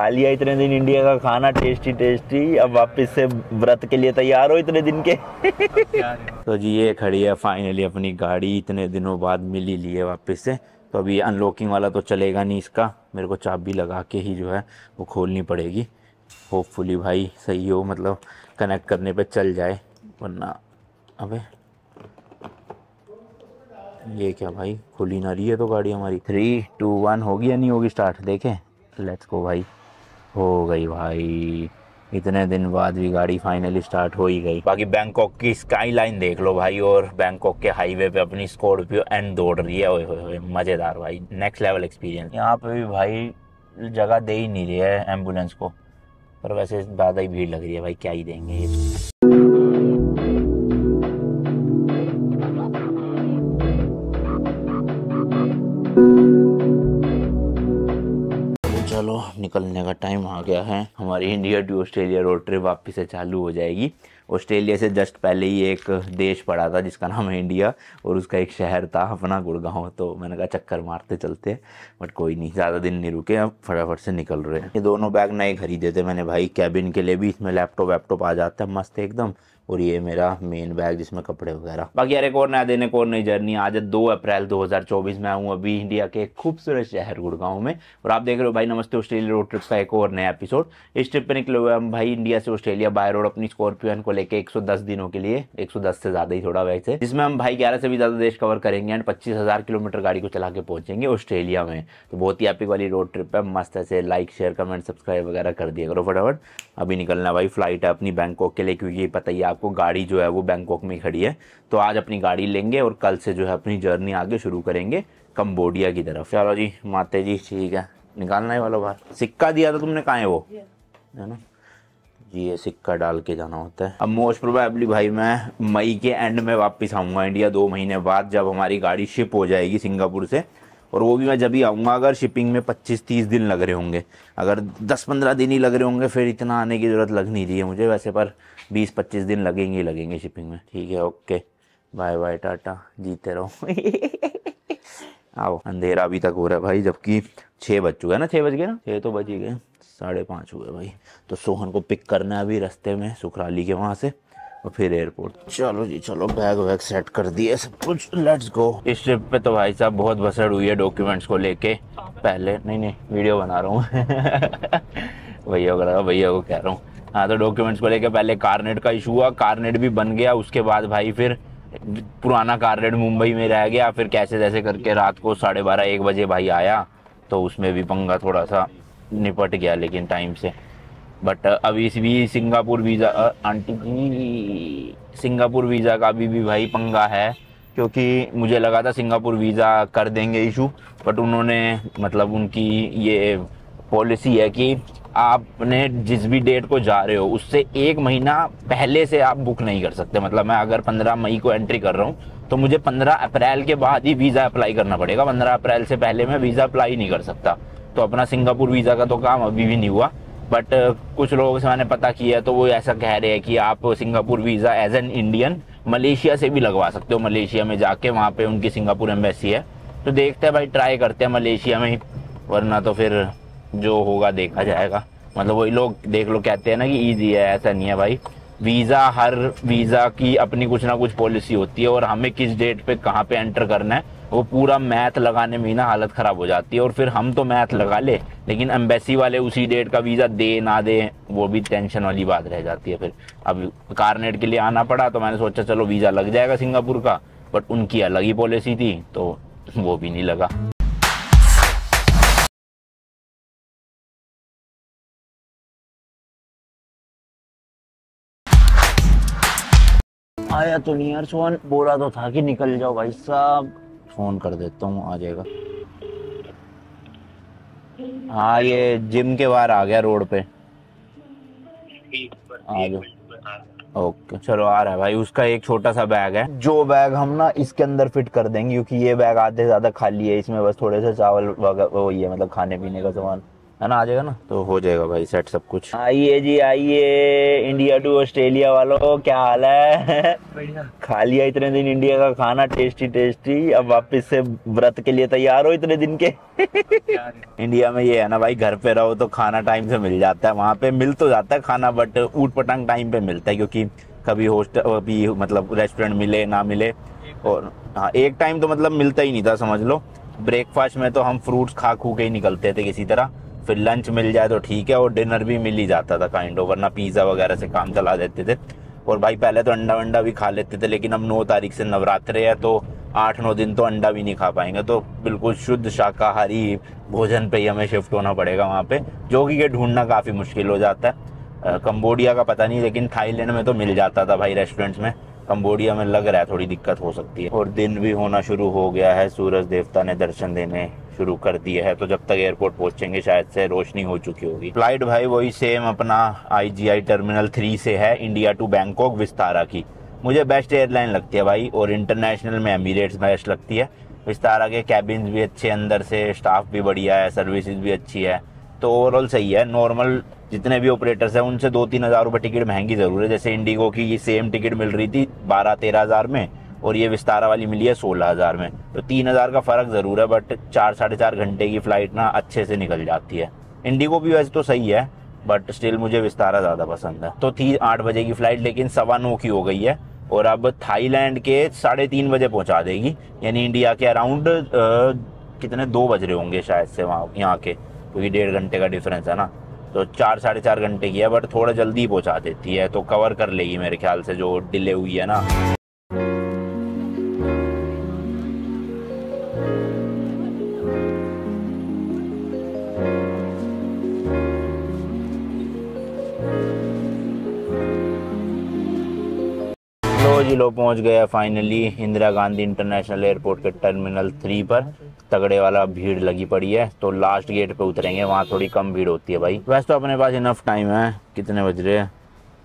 खा लिया इतने दिन इंडिया का खाना टेस्टी टेस्टी अब वापस से व्रत के लिए तैयार हो इतने दिन के तो जी ये खड़ी है फाइनली अपनी गाड़ी इतने दिनों बाद मिल ही ली है वापस से तो अभी अनलॉकिंग वाला तो चलेगा नहीं इसका मेरे को चाबी लगा के ही जो है वो खोलनी पड़ेगी होपफुली भाई सही हो मतलब कनेक्ट करने पर चल जाए वरना अब ये क्या भाई खुली ना रही है तो गाड़ी हमारी थ्री टू वन होगी या नहीं होगी स्टार्ट देखें लेट्स गो भाई हो गई भाई इतने दिन बाद भी गाड़ी फाइनली स्टार्ट हो ही गई बाकी बैंकॉक की स्काईलाइन देख लो भाई और बैंकॉक के हाईवे पे अपनी स्कॉर्पियो एंड दौड़ रही है ओए ओए मज़ेदार भाई नेक्स्ट लेवल एक्सपीरियंस यहाँ पे भी भाई जगह दे ही नहीं रही है एम्बुलेंस को पर वैसे ज़्यादा ही भीड़ लग रही है भाई क्या ही देंगे ये निकलने का टाइम आ गया है हमारी India to Australia road trip वापस से चालू हो जाएगी ऑस्ट्रेलिया से जस्ट पहले ही एक देश पड़ा था जिसका नाम है इंडिया और उसका एक शहर था अपना गुड़गांव तो मैंने कहा चक्कर मारते चलते बट कोई नहीं ज़्यादा दिन नहीं रुके अब फटाफट से निकल रहे हैं ये दोनों बैग नए खरीदे थे मैंने भाई कैबिन के लिए भी इसमें लैपटॉप वैपटॉप आ जाता है मस्त एकदम और ये मेरा मेन बैग जिसमें कपड़े वगैरह बाकी यार एक और नया दिन एक और नई जर्नी आज दो अप्रैल 2024 में आऊँ अभी इंडिया के खूबसूरत शहर गुड़गांव में और आप देख रहे हो भाई नमस्ते ऑस्ट्रेलिया रोड ट्रिप का एक और नया एपिसोड इस ट्रिप पे निकले हुए हम भाई इंडिया से ऑस्ट्रेलिया बाय रोड अपनी स्कॉर्पियन को लेकर एक दिनों के लिए एक से ज़्यादा ही थोड़ा वैसे जिसमें हम भाई ग्यारह से भी ज़्यादा देश कवर करेंगे एंड पच्चीस किलोमीटर गाड़ी को चला के पहुंचेंगे ऑस्ट्रेलिया में तो बहुत ही एपिक वाली रोड ट्रिप है मस्त ऐसे लाइक शेयर कमेंट सब्सक्राइब वगैरह कर दिया करो फटाफट अभी निकलना भाई फ्लाइट है अपनी बैंकॉक के लिए क्योंकि पता ही आपको गाड़ी जो है वो बैंकॉक में खड़ी है तो आज अपनी गाड़ी लेंगे और कल से जो है अपनी जर्नी आगे शुरू करेंगे कम्बोडिया की तरफ चलो जी माते जी ठीक है निकालना ही वाला बाहर सिक्का दिया था तुमने कहा है वो है ना जी ये सिक्का डाल के जाना होता है अब मोस्ट प्रोबेबली भाई मैं मई के एंड में वापस आऊँगा इंडिया दो महीने बाद जब हमारी गाड़ी शिप हो जाएगी सिंगापुर से और वो भी मैं जब ही आऊँगा अगर शिपिंग में 25-30 दिन लग रहे होंगे अगर 10-15 दिन ही लग रहे होंगे फिर इतना आने की ज़रूरत लग नहीं रही है मुझे वैसे पर बीस पच्चीस दिन लगेंगे ही लगेंगे शिपिंग में ठीक है ओके बाय बाय टाटा जीते रहो आओ अंधेरा अभी तक हो रहा है भाई जबकि छः बज चुका है ना छः बज गए ना छः तो बज ही गए साढ़े पाँच हुए भाई तो सोहन को पिक करना है अभी रास्ते में सुखराली के वहाँ से और फिर एयरपोर्ट चलो जी चलो बैग वैग सेट कर दिए सब कुछ लेट्स गो इस ट्रिप पे तो भाई साहब बहुत बसड़ हुई है डॉक्यूमेंट्स को लेके पहले नहीं नहीं वीडियो बना रहा हूँ भैया भैया को कह रहा हूँ हाँ तो डॉक्यूमेंट्स को लेकर पहले कारनेट का इशू हुआ कारनेट भी बन गया उसके बाद भाई फिर पुराना कारनेट मुंबई में रह गया फिर कैसे जैसे करके रात को साढ़े बारह एक बजे भाई आया तो उसमें भी पंगा थोड़ा सा निपट गया लेकिन टाइम से बट अभी इस भी Singapore visa aunty ji Singapore visa का अभी भी भाई पंगा है क्योंकि मुझे लगा था सिंगापुर वीज़ा कर देंगे इशू बट उन्होंने मतलब उनकी ये पॉलिसी है कि आपने जिस भी डेट को जा रहे हो उससे एक महीना पहले से आप बुक नहीं कर सकते मतलब मैं अगर पंद्रह मई को एंट्री कर रहा हूँ तो मुझे पंद्रह अप्रैल के बाद ही वीज़ा अप्लाई करना पड़ेगा पंद्रह अप्रैल से पहले मैं वीज़ा अप्लाई नहीं कर सकता तो अपना सिंगापुर वीज़ा का तो काम अभी भी नहीं हुआ बट कुछ लोगों से मैंने पता किया तो वो ऐसा कह रहे हैं कि आप Singapore visa as an Indian Malaysia से भी लगवा सकते हो मलेशिया में जाके वहाँ पे उनकी सिंगापुर एम्बेसी है तो देखते हैं भाई ट्राई करते हैं मलेशिया में ही वरना तो फिर जो होगा देखा जाएगा मतलब वही लोग देख लो कहते हैं ना कि ईजी है ऐसा नहीं है भाई वीज़ा हर वीज़ा की अपनी कुछ ना कुछ पॉलिसी होती है और हमें किस डेट पे कहाँ पे एंटर करना है वो पूरा मैथ लगाने में ही ना हालत ख़राब हो जाती है और फिर हम तो मैथ लगा ले लेकिन एम्बेसी वाले उसी डेट का वीज़ा दे ना दे वो भी टेंशन वाली बात रह जाती है फिर अब कारनेट के लिए आना पड़ा तो मैंने सोचा चलो वीज़ा लग जाएगा सिंगापुर का बट उनकी अलग ही पॉलिसी थी तो वो भी नहीं लगा आया तो नहीं यार सोहन बोला तो था कि निकल जाओ भाई साहब फोन कर देता हूँ आ जाएगा हाँ ये जिम के बाहर आ गया रोड पे आ जाओ ओके चलो आ रहा है भाई उसका एक छोटा सा बैग है जो बैग हम ना इसके अंदर फिट कर देंगे क्योंकि ये बैग आधे ज्यादा खाली है इसमें बस थोड़े से चावल वही है मतलब खाने पीने का सामान है ना आ जाएगा ना तो हो जाएगा भाई सेट सब कुछ आइए जी आइए इंडिया टू ऑस्ट्रेलिया वालों क्या हाल है खा लिया इतने दिन इंडिया का खाना टेस्टी टेस्टी अब वापस से व्रत के लिए तैयार हो इतने दिन के इंडिया में ये है ना भाई घर पे रहो तो खाना टाइम से मिल जाता है वहाँ पे मिल तो जाता है खाना बट ऊट पटांग टाइम पे मिलता है क्योंकि कभी होस्टल अभी मतलब रेस्टोरेंट मिले ना मिले और हाँ एक टाइम तो मतलब मिलता ही नहीं था समझ लो ब्रेकफास्ट में तो हम फ्रूट्स खा खू के ही निकलते थे किसी तरह फिर लंच मिल जाए तो ठीक है और डिनर भी मिल ही जाता था काइंड ऑफ वरना पिज़्ज़ा वगैरह से काम चला देते थे और भाई पहले तो अंडा वंडा भी खा लेते थे लेकिन अब नौ तारीख से नवरात्रे है तो आठ नौ दिन तो अंडा भी नहीं खा पाएंगे तो बिल्कुल शुद्ध शाकाहारी भोजन पे ही हमें शिफ्ट होना पड़ेगा वहाँ पे जो कि ये ढूंढना काफ़ी मुश्किल हो जाता है कम्बोडिया का पता नहीं लेकिन थाईलैंड में तो मिल जाता था भाई रेस्टोरेंट्स में कम्बोडिया में लग रहा है थोड़ी दिक्कत हो सकती है और दिन भी होना शुरू हो गया है सूरज देवता ने दर्शन देने शुरू कर दिए है तो जब तक एयरपोर्ट पहुंचेंगे शायद से रोशनी हो चुकी होगी फ्लाइट भाई वही सेम अपना आईजीआई टर्मिनल थ्री से है इंडिया टू बैंकॉक विस्तारा की मुझे बेस्ट एयरलाइन लगती है भाई और इंटरनेशनल में अमीरेट्स बेस्ट लगती है विस्तारा के कैबिन भी अच्छे अंदर से स्टाफ भी बढ़िया है सर्विसेज भी अच्छी है तो ओवरऑल सही है नॉर्मल जितने भी ऑपरेटर्स हैं उनसे दो तीन हज़ार रुपये टिकट महंगी ज़रूर है जैसे इंडिगो की ये सेम टिकट मिल रही थी बारह तेरह हज़ार में और ये विस्तारा वाली मिली है सोलह हज़ार में तो तीन हज़ार का फ़र्क ज़रूर है बट चार साढ़े चार घंटे की फ़्लाइट ना अच्छे से निकल जाती है इंडिगो भी वैसे तो सही है बट स्टिल मुझे विस्तारा ज़्यादा पसंद है तो थी आठ बजे की फ़्लाइट लेकिन सवा नौ की हो गई है और अब थाईलैंड के साढ़े तीन बजे पहुंचा देगी यानी इंडिया के अराउंड कितने दो बज रहे होंगे शायद से वहाँ यहाँ के क्योंकि डेढ़ घंटे का डिफरेंस है ना तो चार साढ़े चार घंटे की है बट थोड़ा जल्दी पहुँचा देती है तो कवर कर लेगी मेरे ख्याल से जो डिले हुई है ना लो पहुंच गया finally Indira Gandhi international airport के टर्मिनल थ्री पर तगड़े वाला भीड़ लगी पड़ी है तो लास्ट गेट पे उतरेंगे वहाँ थोड़ी कम भीड़ होती है भाई वैसे तो अपने पास इनफ टाइम है कितने बज रहे हैं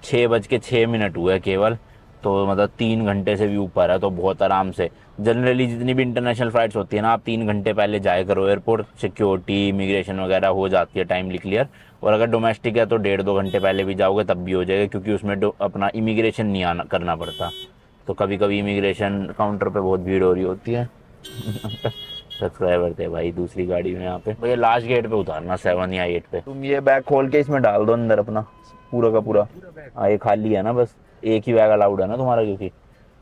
छः बज के छः मिनट हुए केवल तो मतलब तीन घंटे से भी ऊपर है तो बहुत आराम से जनरली जितनी भी इंटरनेशनल फ्लाइट्स होती है ना आप तीन घंटे पहले जाया करो एयरपोर्ट सिक्योरिटी इमिग्रेशन वगैरह हो जाती है टाइमली क्लियर और अगर डोमेस्टिक है तो डेढ़ दो घंटे पहले भी जाओगे तब भी हो जाएगा क्योंकि उसमें अपना इमिग्रेशन नहीं आना करना पड़ता तो कभी कभी इमिग्रेशन काउंटर पे बहुत भीड़ हो रही होती है सब्सक्राइबर थे भाई दूसरी गाड़ी में यहाँ पे ये लास्ट गेट पे उतारना सेवन या एट पे तुम ये बैग खोल के इसमें डाल दो अंदर अपना पूरा का पूरा हाँ ये खाली है ना बस एक ही बैग अलाउड है ना तुम्हारा क्योंकि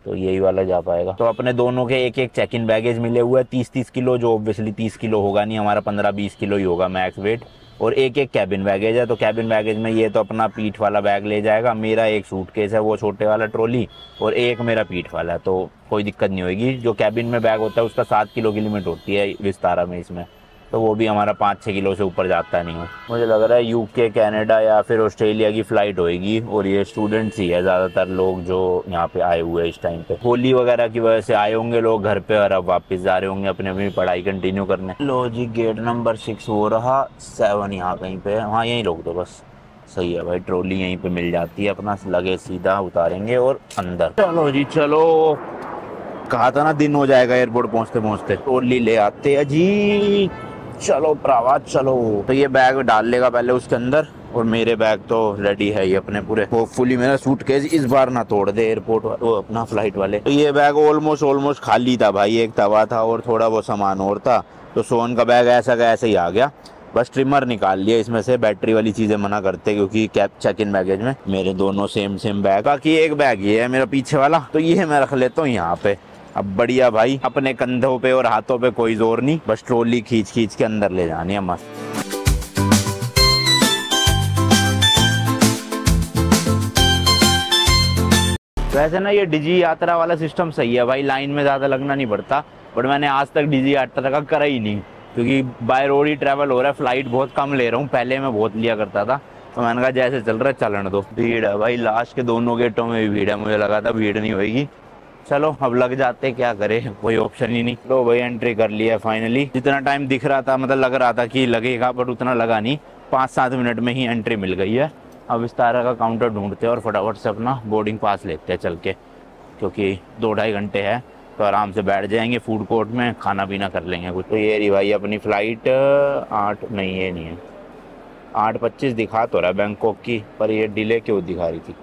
तो यही वाला जा पाएगा तो अपने दोनों के एक एक चेक इन बैगेज मिले हुए हैं तीस तीस किलो जो ऑब्वियसली तीस किलो होगा नहीं हमारा पंद्रह बीस किलो ही होगा मैक्स वेट और एक एक कैबिन बैगेज है तो कैबिन बैगेज में ये तो अपना पीठ वाला बैग ले जाएगा मेरा एक सूटकेस है वो छोटे वाला ट्रॉली और एक मेरा पीठ वाला है तो कोई दिक्कत नहीं होगी जो कैबिन में बैग होता है उसका सात किलो की लिमिट होती है विस्तारा में इसमें तो वो भी हमारा पाँच छः किलो से ऊपर जाता नहीं है मुझे लग रहा है यूके कनाडा या फिर ऑस्ट्रेलिया की फ़्लाइट होएगी और ये स्टूडेंट्स ही है ज़्यादातर लोग जो यहाँ पे आए हुए हैं इस टाइम पे होली वगैरह की वजह से आए होंगे लोग घर पे और अब वापस जा रहे होंगे अपने अपनी पढ़ाई कंटिन्यू करने लो जी गेट नंबर सिक्स हो रहा सेवन यहाँ कहीं पे हाँ यहीं रोक दो बस सही है भाई ट्रॉली यहीं पे मिल जाती है अपना लगे सीधा उतारेंगे और अंदर चलो जी चलो कहा था ना दिन हो जाएगा एयरपोर्ट पहुंचते पहुंचते ट्रोली ले आते जी चलो प्रावा चलो तो ये बैग डाल लेगा पहले उसके अंदर और मेरे बैग तो रेडी है ये अपने पूरे होपफुली मेरा सूटकेस इस बार ना तोड़ दे एयरपोर्ट वो अपना फ्लाइट वाले तो ये बैग ऑलमोस्ट ऑलमोस्ट खाली था भाई एक तवा था और थोड़ा वो सामान और था तो सोन का बैग ऐसा का ऐसा ही आ गया बस ट्रिमर निकाल लिया इसमें से बैटरी वाली चीज़ें मना करते क्योंकि कैप चेक इन बैगेज में मेरे दोनों सेम सेम बैग बाकी एक बैग ये है मेरा पीछे वाला तो ये मैं रख लेता हूँ यहाँ पे अब बढ़िया भाई अपने कंधों पे और हाथों पे कोई जोर नहीं बस ट्रोली खींच खींच के अंदर ले जानी है मस्त वैसे ना ये डिजी यात्रा वाला सिस्टम सही है भाई लाइन में ज़्यादा लगना नहीं पड़ता बट मैंने आज तक डिजी यात्रा का करा ही नहीं क्योंकि बाय रोड ही ट्रेवल हो रहा है फ्लाइट बहुत कम ले रहा हूँ पहले मैं बहुत लिया करता था तो मैंने कहा जैसे चल रहा है चलन दो भीड़ है भाई लास्ट के दोनों गेटों में भी भीड़ है मुझे लगा था भीड़ नहीं होगी चलो अब लग जाते क्या करे कोई ऑप्शन ही नहीं लो भाई एंट्री कर लिया फाइनली जितना टाइम दिख रहा था मतलब लग रहा था कि लगेगा बट उतना लगा नहीं पाँच सात मिनट में ही एंट्री मिल गई है अब इस तारा का काउंटर ढूंढते हैं और फटाफट से अपना बोर्डिंग पास लेते हैं चल के क्योंकि दो ढाई घंटे है तो आराम से बैठ जाएंगे फूड कोर्ट में खाना पीना कर लेंगे कुछ तो ये रही भाई अपनी फ़्लाइट आठ नहीं ये नहीं है आठ पच्चीस दिखा तो रहा बैंकॉक की पर ये डिले क्यों दिखा रही थी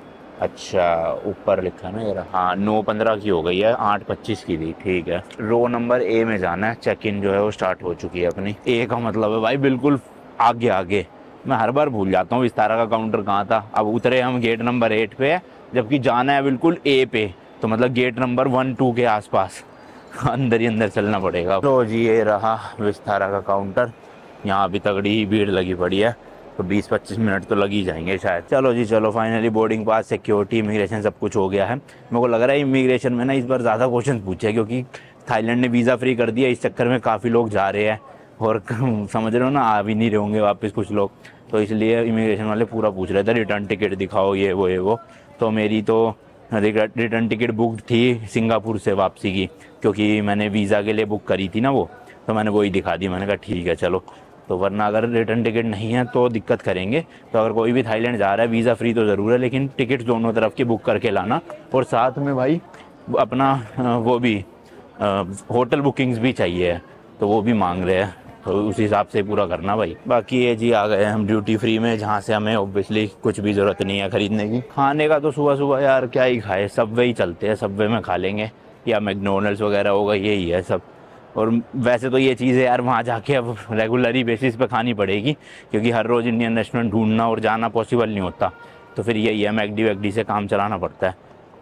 अच्छा ऊपर लिखा ना यार हाँ नौ पंद्रह की हो गई है आठ पच्चीस की थी ठीक है रो नंबर ए में जाना है चेक इन जो है वो स्टार्ट हो चुकी है अपनी ए का मतलब है भाई बिल्कुल आगे आगे मैं हर बार भूल जाता हूँ विस्तारा का काउंटर कहाँ था अब उतरे हम गेट नंबर एट पे है जबकि जाना है बिल्कुल ए पे तो मतलब गेट नंबर वन टू के आसपास अंदर ही अंदर चलना पड़ेगा तो जी ये रहा विस्तारा का काउंटर यहाँ अभी तगड़ी भीड़ लगी पड़ी है तो 20-25 मिनट तो लग ही जाएंगे शायद चलो जी चलो finally boarding pass security immigration सब कुछ हो गया है मेरे को लग रहा है इमिग्रेशन में ना इस बार ज़्यादा क्वेश्चन पूछे क्योंकि थाईलैंड ने वीज़ा फ्री कर दिया इस चक्कर में काफ़ी लोग जा रहे हैं और समझ रहे हो ना आ भी नहीं रहे होंगे वापस कुछ लोग तो इसलिए इमिग्रेशन वाले पूरा पूछ रहे थे रिटर्न टिकट दिखाओ ये वो ये वो तो मेरी तो रिटर्न टिकट बुक थी सिंगापुर से वापसी की क्योंकि मैंने वीज़ा के लिए बुक करी थी ना वो तो मैंने वही दिखा दी मैंने कहा ठीक है चलो तो वरना अगर रिटर्न टिकट नहीं है तो दिक्कत करेंगे तो अगर कोई भी थाईलैंड जा रहा है वीज़ा फ्री तो ज़रूर है लेकिन टिकट दोनों तरफ की बुक करके लाना और साथ में भाई अपना वो भी होटल बुकिंग्स भी चाहिए तो वो भी मांग रहे हैं तो उस हिसाब से पूरा करना भाई बाकी ये जी आ गए हम ड्यूटी फ्री में जहाँ से हमें ओबियसली कुछ भी ज़रूरत नहीं है ख़रीदने की खाने का तो सुबह सुबह यार क्या ही खाए सब वे ही चलते हैं सब वे में खा लेंगे या मैकडोनल्ड्स वगैरह होगा यही है सब और वैसे तो ये चीज़ है यार वहाँ जाके अब रेगुलरी बेसिस पे खानी पड़ेगी क्योंकि हर रोज़ इंडियन रेस्टोरेंट ढूंढना और जाना पॉसिबल नहीं होता तो फिर यही है मैगडी वैगडी से काम चलाना पड़ता है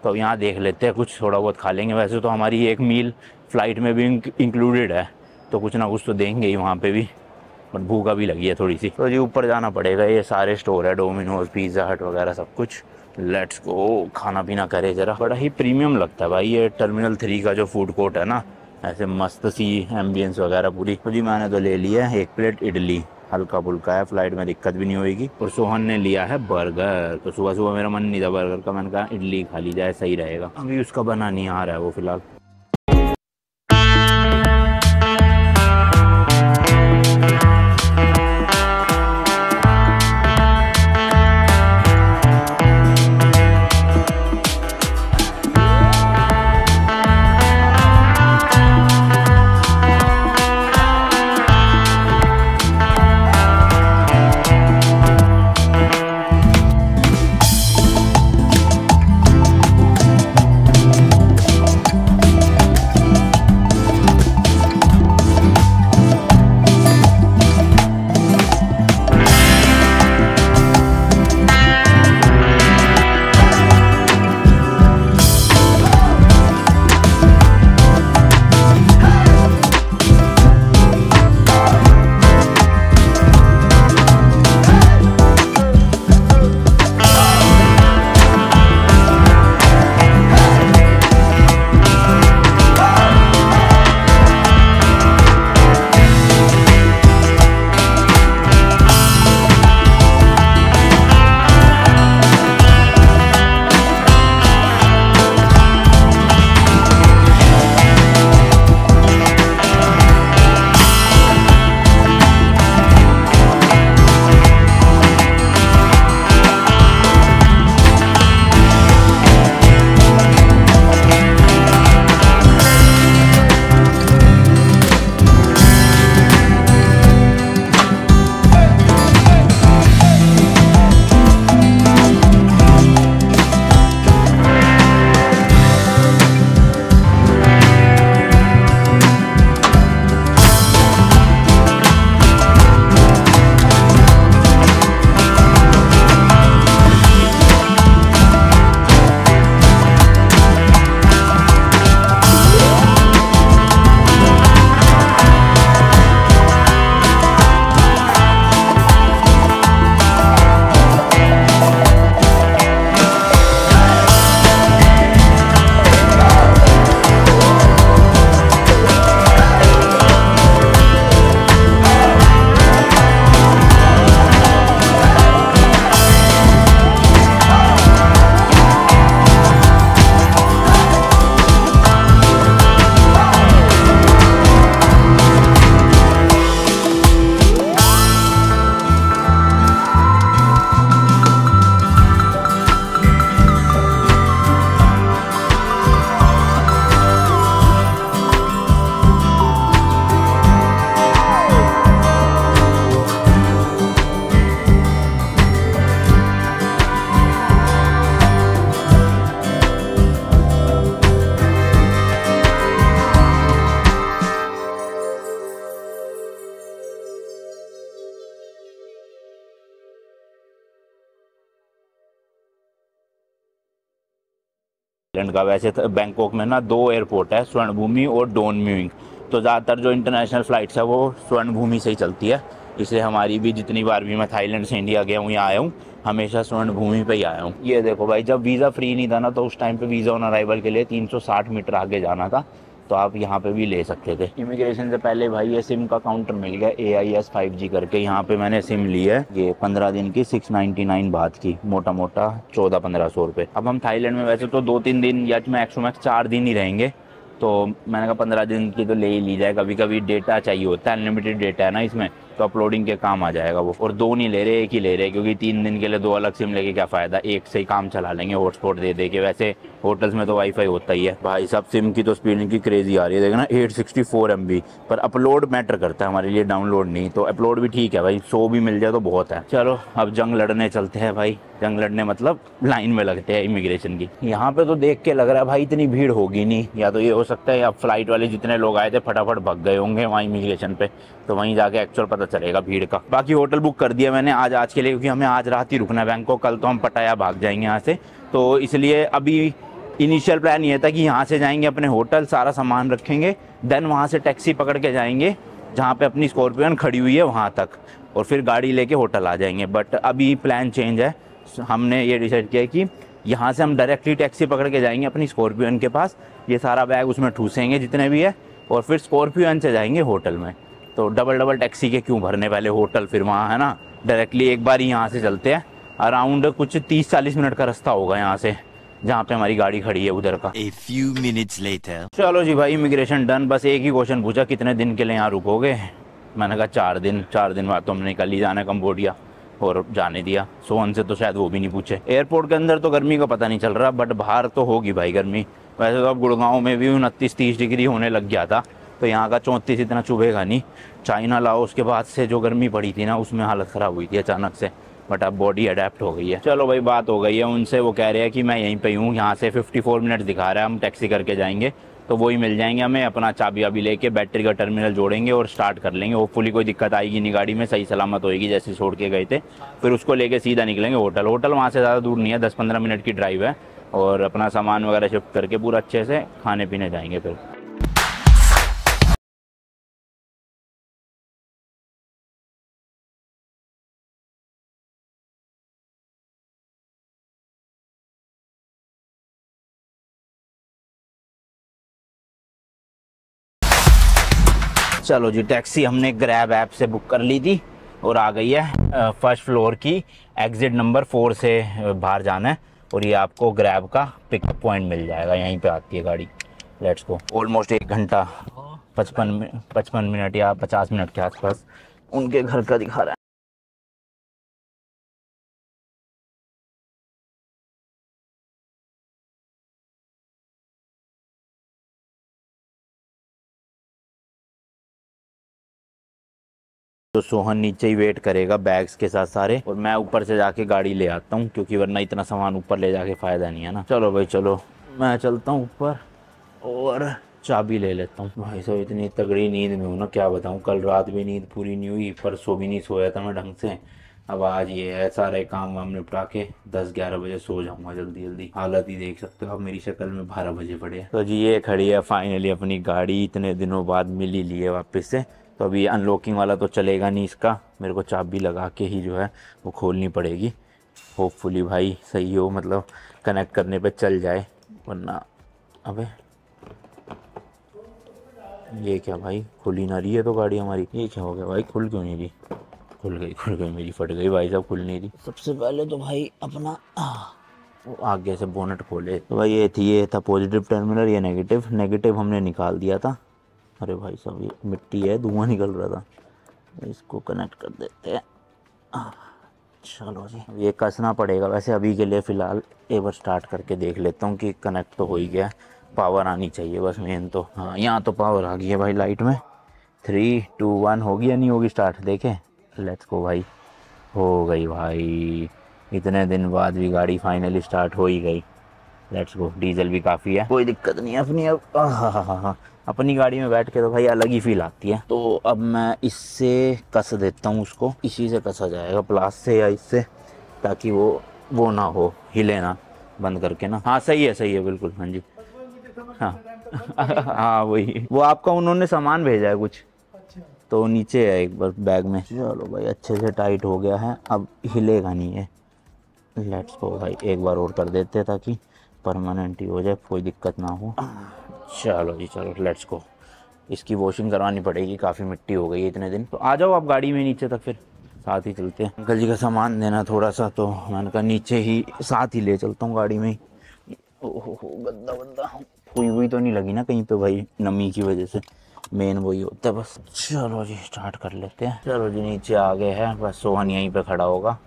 तो यहाँ देख लेते हैं कुछ थोड़ा बहुत खा लेंगे वैसे तो हमारी एक मील फ़्लाइट में भी इंक्लूडेड है तो कुछ ना कुछ तो देंगे ही वहाँ पर भी और भूखा भी लगी है थोड़ी सी तो जी ऊपर जाना पड़ेगा ये सारे स्टोर है डोमिनोज पिज़्ज़ा हट वगैरह सब कुछ लेट्स गो खाना पीना करे ज़रा बड़ा ही प्रीमियम लगता है भाई ये टर्मिनल थ्री का जो फूड कोर्ट है ना ऐसे मस्त सी एम्बियंस वगैरह पूरी तो जी मैंने तो ले लिया है एक प्लेट इडली हल्का फुल्का है फ्लाइट में दिक्कत भी नहीं होगी और सोहन ने लिया है बर्गर तो सुबह सुबह मेरा मन नहीं था बर्गर का मैंने कहा इडली खा ली जाए सही रहेगा अभी उसका बना नहीं आ रहा है वो फिलहाल आइलैंड का वैसे बैंकॉक तो में ना दो एयरपोर्ट है स्वर्णभूमि और डोन म्यूइंग तो ज़्यादातर जो इंटरनेशनल फ़्लाइट्स है वो स्वर्णभूमि से ही चलती है इसलिए हमारी भी जितनी बार भी मैं थाईलैंड से इंडिया गया हूँ या आया हूँ हमेशा स्वर्णभूमि पर ही आया हूँ ये देखो भाई जब वीज़ा फ्री नहीं था ना तो उस टाइम पर वीज़ा ऑन अराइवल के लिए तीन मीटर आगे जाना था तो आप यहाँ पे भी ले सकते थे इमिग्रेशन से पहले भाई ये सिम का काउंटर मिल गया ए आई एस फाइव जी करके यहाँ पे मैंने सिम ली है ये पंद्रह दिन की सिक्स नाइनटी नाइन बात की मोटा मोटा चौदह पंद्रह सौ रुपये अब हम थाईलैंड में वैसे तो दो तीन दिन या तो मैक्सो मैक्स चार दिन ही रहेंगे तो मैंने कहा पंद्रह दिन की तो ले ही ली जाए कभी कभी डेटा चाहिए होता है अनलिमिटेड डेटा है ना इसमें तो अपलोडिंग के काम आ जाएगा वो और दो नहीं ले रहे एक ही ले रहे क्योंकि तीन दिन के लिए दो अलग सिम लेके क्या फ़ायदा एक से ही काम चला लेंगे हॉटस्पॉट दे दे के वैसे होटल्स में तो वाईफाई होता ही है भाई सब सिम की तो स्पीड की क्रेजी आ रही है देखना एट सिक्सटी पर अपलोड मैटर करता है हमारे लिए डाउनलोड नहीं तो अपलोड भी ठीक है भाई सो भी मिल जाए तो बहुत है चलो अब जंग लड़ने चलते हैं भाई जंग लड़ने मतलब लाइन में लगते हैं इमिग्रेशन की यहाँ पे तो देख के लग रहा है भाई इतनी भीड़ होगी नहीं या तो ये हो सकता है या फ्लाइट वाले जितने लोग आए थे फटाफट भग गए होंगे वहाँ इमिग्रेशन पे तो वहीं जाके एक्चुअल पता चलेगा भीड़ का बाकी होटल बुक कर दिया मैंने आज आज के लिए क्योंकि हमें आज रात ही रुकना है बैंकॉक कल तो हम पटाया भाग जाएंगे यहाँ से तो इसलिए अभी इनिशियल प्लान ये था कि यहाँ से जाएंगे अपने होटल सारा सामान रखेंगे देन वहाँ से टैक्सी पकड़ के जाएंगे जहाँ पे अपनी स्कॉर्पियन खड़ी हुई है वहाँ तक और फिर गाड़ी लेके होटल आ जाएंगे बट अभी प्लान चेंज है हमने ये डिसाइड किया कि यहाँ से हम डायरेक्टली टैक्सी पकड़ के जाएंगे अपनी स्कॉर्पियन के पास ये सारा बैग उसमें ठूसेंगे जितने भी है और फिर स्कॉर्पियन से जाएंगे होटल में तो डबल डबल टैक्सी के क्यों भरने पहले होटल फिर वहाँ है ना डायरेक्टली एक बार ही यहाँ से चलते हैं अराउंड कुछ तीस चालीस मिनट का रास्ता होगा यहाँ से जहाँ पे हमारी गाड़ी खड़ी है उधर का A few minutes later. चलो जी भाई इमिग्रेशन डन बस एक ही क्वेश्चन पूछा कितने दिन के लिए यहाँ रुकोगे मैंने कहा चार दिन चार दिन बाद तो हमने निकल ही जाना कम्बोडिया और जाने दिया सोहन से तो शायद वो भी नहीं पूछे एयरपोर्ट के अंदर तो गर्मी का पता नहीं चल रहा बट बाहर तो होगी भाई गर्मी वैसे तो अब गुड़गांव में भी उनतीस तीस डिग्री होने लग गया था तो यहाँ का चौंतीस इतना चुभेगा नहीं चाइना लाओ उसके बाद से जो गर्मी पड़ी थी ना उसमें हालत ख़राब हुई थी अचानक से बट अब बॉडी अडेप्ट हो गई है चलो भाई बात हो गई है उनसे वो कह रहे हैं कि मैं यहीं पे हूँ यहाँ से 54 मिनट दिखा रहा है हम टैक्सी करके जाएंगे तो वही मिल जाएंगे हमें अपना चाबी वाबी लेके बैटरी का टर्मिनल जोड़ेंगे और स्टार्ट कर लेंगे होपफुली कोई दिक्कत आएगी नहीं गाड़ी में सही सलामत होएगी जैसे छोड़ के गए थे फिर उसको लेके सीधा निकलेंगे होटल होटल वहाँ से ज़्यादा दूर नहीं है दस पंद्रह मिनट की ड्राइव है और अपना सामान वगैरह शिफ्ट करके पूरा अच्छे से खाने पीने जाएंगे फिर चलो जी टैक्सी हमने ग्रैब ऐप से बुक कर ली थी और आ गई है फर्स्ट फ्लोर की एग्ज़िट नंबर फोर से बाहर जाना है और ये आपको ग्रैब का पिकअप पॉइंट मिल जाएगा यहीं पे आती है गाड़ी लेट्स को ऑलमोस्ट एक घंटा हाँ। पचपन पचपन मिनट या पचास मिनट के आसपास उनके घर का दिखा रहा है तो सोहन नीचे ही वेट करेगा बैग्स के साथ सारे और मैं ऊपर से जाके गाड़ी ले आता हूँ क्योंकि वरना इतना सामान ऊपर ले जाके फ़ायदा नहीं है ना चलो भाई चलो मैं चलता हूँ ऊपर और चाबी ले लेता हूँ भाई साहब इतनी तगड़ी नींद में हूँ ना क्या बताऊँ कल रात भी नींद पूरी नहीं हुई परसों भी नहीं सोया था मैं ढंग से अब आज ये है सारे काम वाम निपटा के दस ग्यारह बजे सो जाऊंगा जल्दी जल्दी हालत ही देख सकते हो आप मेरी शक्ल में बारह बजे पड़े तो जी ये खड़ी है फाइनली अपनी गाड़ी इतने दिनों बाद मिली है वापस से तो अभी अनलॉकिंग वाला तो चलेगा नहीं इसका मेरे को चाबी लगा के ही जो है वो खोलनी पड़ेगी होपफुली भाई सही हो मतलब कनेक्ट करने पे चल जाए वरना अबे ये क्या भाई खुली ना रही है तो गाड़ी हमारी ये क्या हो गया भाई खुल क्यों नहीं रही खुल गई खुल गई मेरी फट गई भाई साहब खुल नहीं रही सबसे पहले तो भाई अपना आगे से बोनट खोले तो भाई ये थी ये था पॉजिटिव टर्मिनल ये नेगेटिव नेगेटिव हमने निकाल दिया था अरे भाई साहब ये मिट्टी है धुआं निकल रहा था इसको कनेक्ट कर देते हैं चलो जी ये कसना पड़ेगा वैसे अभी के लिए फ़िलहाल एक बार स्टार्ट करके देख लेता हूँ कि कनेक्ट तो हो ही गया पावर आनी चाहिए बस मेन तो हाँ यहाँ तो पावर आ गई है भाई लाइट में थ्री टू वन होगी या नहीं होगी स्टार्ट देखें लेट्स गो भाई हो गई भाई इतने दिन बाद भी गाड़ी फाइनली स्टार्ट हो ही गई लेट्स गो डीजल भी काफ़ी है कोई दिक्कत नहीं है अपनी अब हाँ हाँ हाँ अपनी गाड़ी में बैठ के तो भाई अलग ही फील आती है तो अब मैं इससे कस देता हूँ उसको इसी से कसा जाएगा प्लास से या इससे ताकि वो वो ना हो हिले ना बंद करके ना हाँ सही है सही है बिल्कुल हाँ जी हाँ हाँ वही वो आपका उन्होंने सामान भेजा है कुछ तो नीचे है एक बार बैग में चलो भाई अच्छे से टाइट हो गया है अब हिलेगा नहीं है लेट्स गो भाई एक बार और कर देते ताकि परमानेंट ही हो जाए कोई दिक्कत ना हो चलो जी चलो लेट्स गो इसकी वॉशिंग करवानी पड़ेगी काफ़ी मिट्टी हो गई है इतने दिन तो आ जाओ आप गाड़ी में नीचे तक फिर साथ ही चलते हैं अंकल जी का सामान देना थोड़ा सा तो मैंने कहा नीचे ही साथ ही ले चलता हूँ गाड़ी में ही ओहो गंदा गंदा हुई हुई तो नहीं लगी ना कहीं पे भाई नमी की वजह से मेन वही होता है बस चलो जी स्टार्ट कर लेते हैं चलो जी नीचे आ गए हैं बस सोहन यहीं पे खड़ा होगा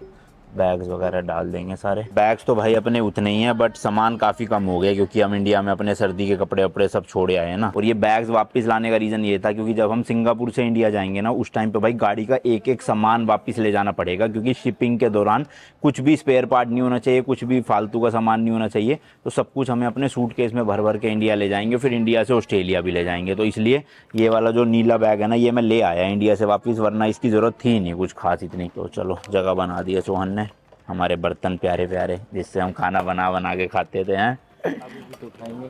बैग्स वगैरह डाल देंगे सारे बैग्स तो भाई अपने उतने ही हैं बट सामान काफ़ी कम हो गया क्योंकि हम इंडिया में अपने सर्दी के कपड़े वपड़े सब छोड़े आए हैं ना और ये बैग्स वापस लाने का रीज़न ये था क्योंकि जब हम सिंगापुर से इंडिया जाएंगे ना उस टाइम पे भाई गाड़ी का एक एक सामान वापस ले जाना पड़ेगा क्योंकि शिपिंग के दौरान कुछ भी स्पेयर पार्ट नहीं होना चाहिए कुछ भी फालतू का सामान नहीं होना चाहिए तो सब कुछ हमें अपने सूट केस में भर भर के इंडिया ले जाएंगे फिर इंडिया से ऑस्ट्रेलिया भी ले जाएंगे तो इसलिए ये वाला जो नीला बैग है ना ये मैं ले आया इंडिया से वापस वरना इसकी ज़रूरत थी नहीं कुछ खास इतनी तो चलो जगह बना दिया चौहान ने हमारे बर्तन प्यारे प्यारे जिससे हम खाना बना बना के खाते थे हैं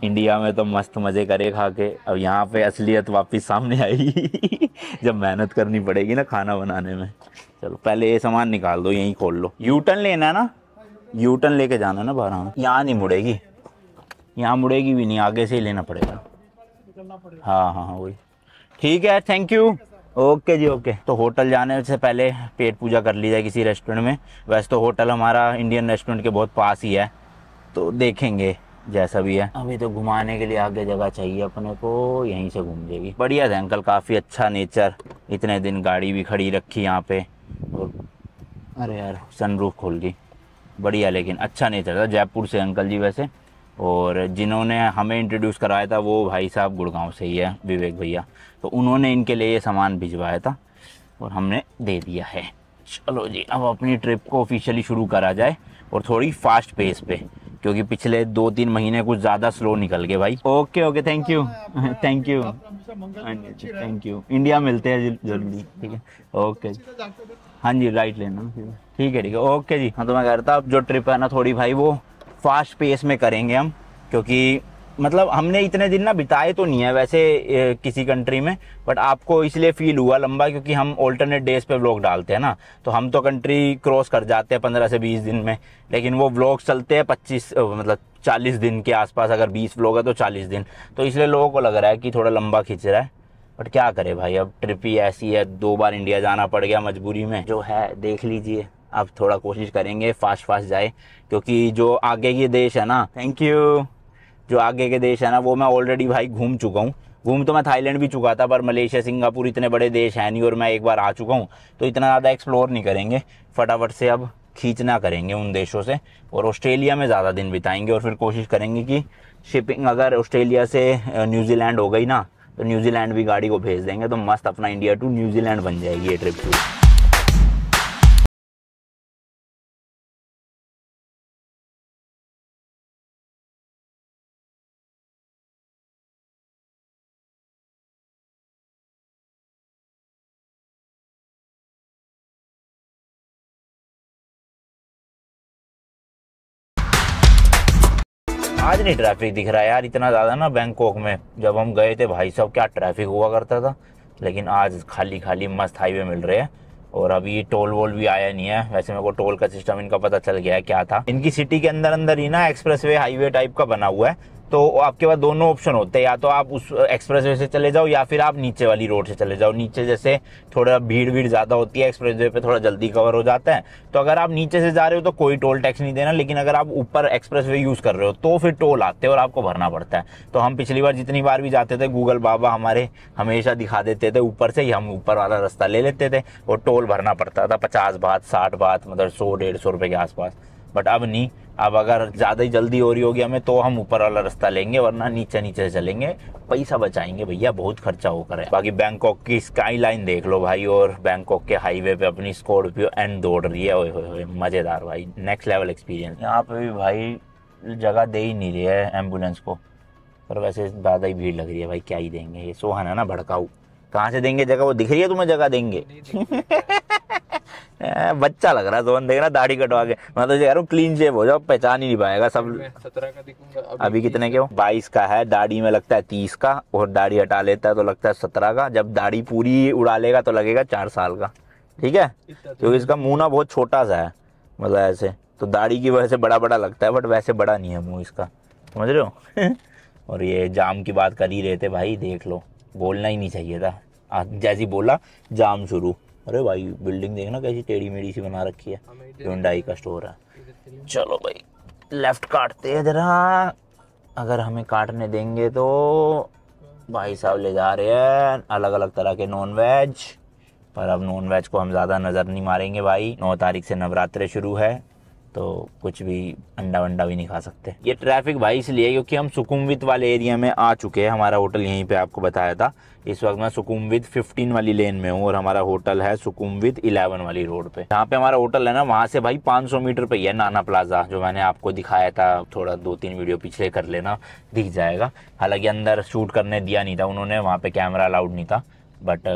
इंडिया में तो मस्त मज़े करे खा के अब यहाँ पे असलियत वापस सामने आई जब मेहनत करनी पड़ेगी ना खाना बनाने में चलो पहले ये सामान निकाल दो यहीं खोल लो टर्न लेना है ना टर्न लेके जाना ना बारह हाँ। यहाँ नहीं मुड़ेगी यहाँ मुड़ेगी भी नहीं आगे से ही लेना पड़ेगा हाँ हाँ हाँ वही ठीक है थैंक यू ओके जी ओके तो होटल जाने से पहले पेट पूजा कर ली जाए किसी रेस्टोरेंट में वैसे तो होटल हमारा इंडियन रेस्टोरेंट के बहुत पास ही है तो देखेंगे जैसा भी है अभी तो घुमाने के लिए आगे जगह चाहिए अपने को यहीं से घूम जाएगी बढ़िया था अंकल काफ़ी अच्छा नेचर इतने दिन गाड़ी भी खड़ी रखी यहाँ पे और अरे यार सनरूफ खोल गई बढ़िया लेकिन अच्छा नेचर था जयपुर से अंकल जी वैसे और जिन्होंने हमें इंट्रोड्यूस कराया था वो भाई साहब गुड़गांव से ही है विवेक भैया तो उन्होंने इनके लिए ये सामान भिजवाया था और हमने दे दिया है चलो जी अब अपनी ट्रिप को ऑफिशियली शुरू करा जाए और थोड़ी फास्ट पेस पे क्योंकि पिछले दो तीन महीने कुछ ज़्यादा स्लो निकल गए भाई okay okay thank you thank you thank you India मिलते हैं जल्दी ठीक है ओके हाँ जी राइट लेना ठीक है ठीक है ओके जी हाँ तो मैं कह रहा था अब जो ट्रिप है ना थोड़ी भाई वो फास्ट पेस में करेंगे हम क्योंकि मतलब हमने इतने दिन ना बिताए तो नहीं है वैसे ए, किसी कंट्री में बट आपको इसलिए फील हुआ लंबा क्योंकि हम ऑल्टरनेट डेज पे व्लॉग डालते हैं ना तो हम तो कंट्री क्रॉस कर जाते हैं पंद्रह से बीस दिन में लेकिन वो व्लॉग चलते हैं पच्चीस मतलब चालीस दिन के आसपास अगर बीस व्लॉग है तो चालीस दिन तो इसलिए लोगों को लग रहा है कि थोड़ा लंबा खींच रहा है बट क्या करे भाई अब ट्रिप ही ऐसी है दो बार इंडिया जाना पड़ गया मजबूरी में जो है देख लीजिए अब थोड़ा कोशिश करेंगे फास्ट फास्ट जाए क्योंकि जो आगे की देश है ना थैंक यू जो आगे के देश है ना वो मैं ऑलरेडी भाई घूम चुका हूँ घूम तो मैं थाईलैंड भी चुका था पर मलेशिया सिंगापुर इतने बड़े देश हैं नहीं और मैं एक बार आ चुका हूँ तो इतना ज़्यादा एक्सप्लोर नहीं करेंगे फटाफट से अब खींचना करेंगे उन देशों से और ऑस्ट्रेलिया में ज़्यादा दिन बिताएंगे और फिर कोशिश करेंगे कि शिपिंग अगर ऑस्ट्रेलिया से न्यूजीलैंड हो गई ना तो न्यूजीलैंड भी गाड़ी को भेज देंगे तो मस्त अपना इंडिया टू न्यूजीलैंड बन जाएगी ये ट्रिप टू आज नहीं ट्रैफिक दिख रहा है यार इतना ज़्यादा ना बैंकॉक में जब हम गए थे भाई साहब क्या ट्रैफिक हुआ करता था लेकिन आज खाली खाली मस्त हाईवे मिल रहे हैं और अभी टोल वोल भी आया नहीं है वैसे मेरे को टोल का सिस्टम इनका पता चल गया है क्या था इनकी सिटी के अंदर अंदर ही ना एक्सप्रेसवे हाईवे टाइप का बना हुआ है तो आपके पास दोनों ऑप्शन होते हैं या तो आप उस एक्सप्रेस वे से चले जाओ या फिर आप नीचे वाली रोड से चले जाओ नीचे जैसे थोड़ा भीड़ भीड़ ज़्यादा होती है एक्सप्रेस वे पर थोड़ा जल्दी कवर हो जाता है तो अगर आप नीचे से जा रहे हो तो कोई टोल टैक्स नहीं देना लेकिन अगर आप ऊपर एक्सप्रेस वे यूज़ कर रहे हो तो फिर टोल आते और आपको भरना पड़ता है तो हम पिछली बार जितनी बार भी जाते थे गूगल बाबा हमारे हमेशा दिखा देते थे ऊपर से ही हम ऊपर वाला रास्ता ले लेते थे और टोल भरना पड़ता था पचास बात साठ बात मतलब सौ डेढ़ सौ रुपये के आसपास बट अब नहीं अब अगर ज़्यादा ही जल्दी हो रही होगी हमें तो हम ऊपर वाला रास्ता लेंगे वरना नीचे नीचे चलेंगे पैसा बचाएंगे भैया बहुत खर्चा होकर है बाकी बैंकॉक की स्काई लाइन देख लो भाई और बैंकॉक के हाईवे पे अपनी स्कॉर्पियो एंड दौड़ रही है ओए मज़ेदार भाई नेक्स्ट लेवल एक्सपीरियंस यहाँ पे भी भाई जगह दे ही नहीं रही है एम्बुलेंस को पर वैसे ज़्यादा ही भीड़ लग रही है भाई क्या ही देंगे ये सोहाना ना भड़काऊ कहाँ से देंगे जगह वो दिख रही है तुम्हें जगह देंगे बच्चा लग रहा है देखना दाढ़ी कटवा के मैं तो कह रहा हूँ क्लीन शेप हो जाओ पहचान ही नहीं पाएगा सब सत्रह का दिखूंगा अभी, कितने के हो बाईस का है दाढ़ी में लगता है तीस का और दाढ़ी हटा लेता है तो लगता है सत्रह का जब दाढ़ी पूरी उड़ा लेगा तो लगेगा चार साल का ठीक है तो क्योंकि इसका मुंह ना बहुत छोटा सा है मतलब ऐसे तो दाढ़ी की वजह से बड़ा बड़ा लगता है बट वैसे बड़ा नहीं है मुँह इसका समझ रहे हो और ये जाम की बात कर ही रहे थे भाई देख लो बोलना ही नहीं चाहिए था जैसी बोला जाम शुरू अरे भाई बिल्डिंग देखना कैसी टेढ़ी मेढ़ी सी बना रखी है हाँ, का स्टोर है चलो भाई लेफ्ट काटते हैं जरा अगर हमें काटने देंगे तो भाई साहब ले जा रहे हैं अलग अलग तरह के नॉन वेज पर अब नॉन वेज को हम ज़्यादा नज़र नहीं मारेंगे भाई नौ तारीख से नवरात्रे शुरू है तो कुछ भी अंडा वंडा भी नहीं खा सकते ये ट्रैफिक भाई इसलिए क्योंकि हम सुकुमवित वाले एरिया में आ चुके हैं हमारा होटल यहीं पे आपको बताया था इस वक्त मैं सुकुमविद 15 वाली लेन में हूँ और हमारा होटल है सुकुमविद 11 वाली रोड पे जहाँ पे हमारा होटल है ना वहाँ से भाई 500 मीटर पे ही है नाना प्लाजा जो मैंने आपको दिखाया था थोड़ा दो तीन वीडियो पीछे कर लेना दिख जाएगा हालांकि अंदर शूट करने दिया नहीं था उन्होंने वहाँ पर कैमरा अलाउड नहीं था बट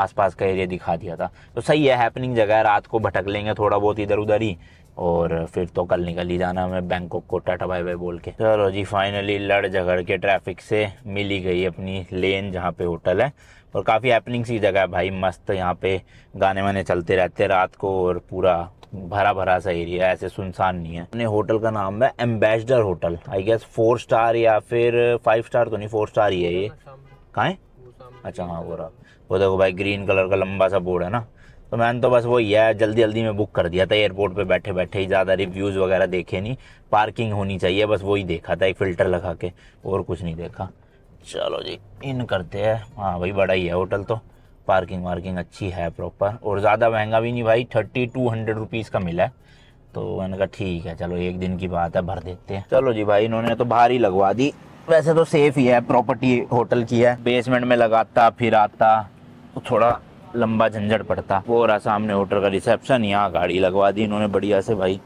आसपास का एरिया दिखा दिया था तो सही है हैपनिंग जगह है रात को भटक लेंगे थोड़ा बहुत इधर उधर ही और फिर तो कल निकल ही जाना हमें बैंकॉक को टाटा बाय बाय बोल के चलो जी फाइनली लड़ झगड़ के ट्रैफिक से मिली गई अपनी लेन जहाँ पे होटल है और काफ़ी हैपनिंग सी जगह है भाई मस्त यहाँ पे गाने वाने चलते रहते हैं रात को और पूरा भरा भरा सा एरिया ऐसे सुनसान नहीं है अपने होटल का नाम है ambassador hotel I guess four star या फिर फाइव स्टार तो नहीं फोर स्टार ही है ये कहाँ अच्छा हाँ वो रहा वो देखो भाई ग्रीन कलर का लंबा सा बोर्ड है ना तो मैंने तो बस वही है जल्दी जल्दी में बुक कर दिया था एयरपोर्ट पे बैठे बैठे ही ज़्यादा रिव्यूज़ वगैरह देखे नहीं पार्किंग होनी चाहिए बस वही देखा था एक फ़िल्टर लगा के और कुछ नहीं देखा चलो जी इन करते हैं हाँ भाई बड़ा ही है होटल तो पार्किंग वार्किंग अच्छी है प्रॉपर और ज़्यादा महंगा भी नहीं भाई थर्टी टू हंड्रेड रुपीज़ का मिला है तो मैंने कहा ठीक है चलो एक दिन की बात है भर देते हैं चलो जी भाई इन्होंने तो बाहर ही लगवा दी वैसे तो सेफ़ ही है प्रॉपर्टी होटल की है बेसमेंट में लगाता फिर आता तो थोड़ा लंबा झंझट पड़ता वो रहा सामने होटल का रिसेप्शन यहाँ गाड़ी लगवा दी इन्होंने बढ़िया से भाई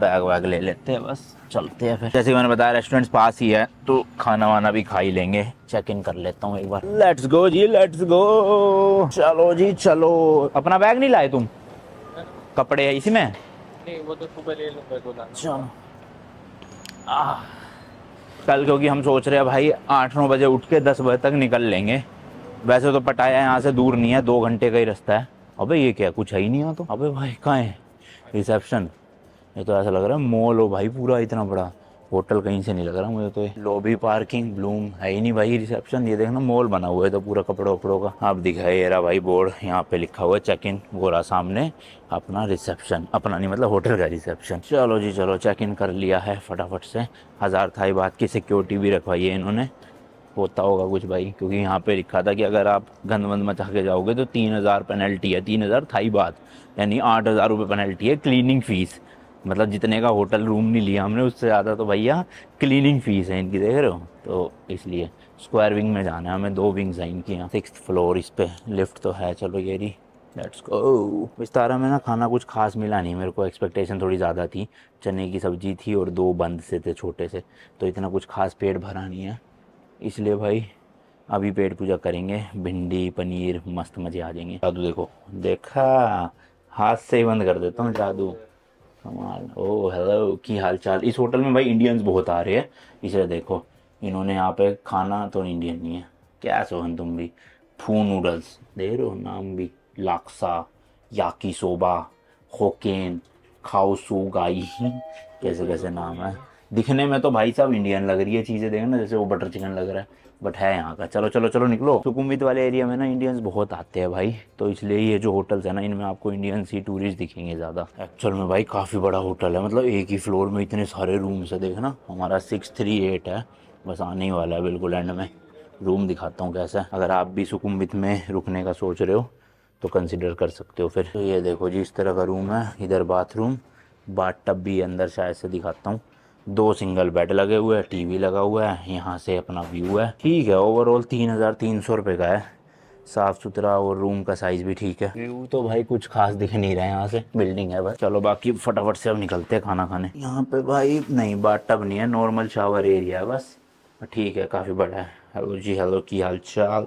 बैग वैग ले लेते हैं बस चलते हैं फिर जैसे मैंने बताया रेस्टोरेंट पास ही है तो खाना वाना भी खा ही लेंगे चेक इन कर लेता हूँ एक बार let's go ji let's go चलो जी चलो अपना बैग नहीं लाए तुम कपड़े है इसी में तो कल क्योंकि हम सोच रहे हैं भाई आठ नौ बजे उठ के दस बजे तक निकल लेंगे वैसे तो पटाया यहाँ से दूर नहीं है दो घंटे का ही रास्ता है अबे ये क्या कुछ है ही नहीं यहाँ तो अबे भाई कहाँ है रिसेप्शन ये तो ऐसा लग रहा है मॉल हो भाई पूरा इतना बड़ा होटल कहीं से नहीं लग रहा मुझे तो लॉबी पार्किंग ब्लूम है ही नहीं भाई रिसेप्शन ये देखना मॉल बना हुआ है तो पूरा कपड़ों वपड़ों का आप दिखाई दे रहा भाई बोर्ड यहाँ पे लिखा हुआ है चेक इन गोरा सामने अपना रिसेप्शन अपना नहीं मतलब होटल का रिसेप्शन चलो जी चलो चेक इन कर लिया है फटाफट से हज़ार थाई बात की सिक्योरिटी भी रखवाई है इन्होंने होता होगा कुछ भाई क्योंकि यहाँ पे लिखा था कि अगर आप गंद वंद मचा के जाओगे तो तीन हज़ार पेनल्टी है तीन हज़ार थाई बात यानी आठ हज़ार रुपये पेनल्टी है क्लीनिंग फ़ीस मतलब जितने का होटल रूम नहीं लिया हमने उससे ज़्यादा तो भैया क्लीनिंग फ़ीस है इनकी देख रहे हो तो इसलिए स्क्वायर विंग में जाना है हमें दो विंग्स हैं इनकी यहाँ सिक्स फ्लोर इस पर लिफ्ट तो है चलो ये री लेट्स गो विस्तारा में ना खाना कुछ खास मिला नहीं मेरे को एक्सपेक्टेशन थोड़ी ज़्यादा थी चने की सब्ज़ी थी और दो बंद से थे छोटे से तो इतना कुछ खास पेट भरा नहीं है इसलिए भाई अभी पेट पूजा करेंगे भिंडी पनीर मस्त मज़े आ जाएंगे जादू देखो देखा हाथ से ही बंद कर देता हूँ जादू कमाल ओ हेलो की हाल चाल इस होटल में भाई इंडियंस बहुत आ रहे हैं इसलिए देखो इन्होंने यहाँ पे खाना तो इंडियन नहीं है क्या सोहन तुम भी फू नूडल्स दे रहे हो नाम भी लाक्सा याकी सोबा होकेन सू गाई कैसे कैसे नाम है दिखने में तो भाई साहब इंडियन लग रही है चीज़ें देखें ना जैसे वो बटर चिकन लग रहा है बट है यहाँ का चलो चलो चलो निकलो सुकुमित वाले एरिया में ना इंडियंस बहुत आते हैं भाई तो इसलिए ये जो होटल्स है ना इनमें आपको इंडियंस ही टूरिस्ट दिखेंगे ज़्यादा एक्चुअल में भाई काफ़ी बड़ा होटल है मतलब एक ही फ्लोर में इतने सारे रूम्स है देखना हमारा सिक्स थ्री एट है बस आने ही वाला है बिल्कुल एंड में रूम दिखाता हूँ कैसा अगर आप भी सुकुम्बित में रुकने का सोच रहे हो तो कंसिडर कर सकते हो फिर ये देखो जी इस तरह का रूम है इधर बाथरूम बाथ टब भी अंदर शायद से दिखाता हूँ दो सिंगल बेड लगे हुए हैं टीवी लगा हुआ है यहाँ से अपना व्यू है ठीक है ओवरऑल तीन हज़ार तीन सौ रुपये का है साफ सुथरा और रूम का साइज भी ठीक है व्यू तो भाई कुछ खास दिख नहीं रहा है यहाँ से बिल्डिंग है बस चलो बाकी फटाफट से अब निकलते हैं खाना खाने यहाँ पे भाई नहीं बाट टब नहीं है नॉर्मल शावर एरिया है बस ठीक है काफ़ी बड़ा है हेलो जी हेलो की हाल चाल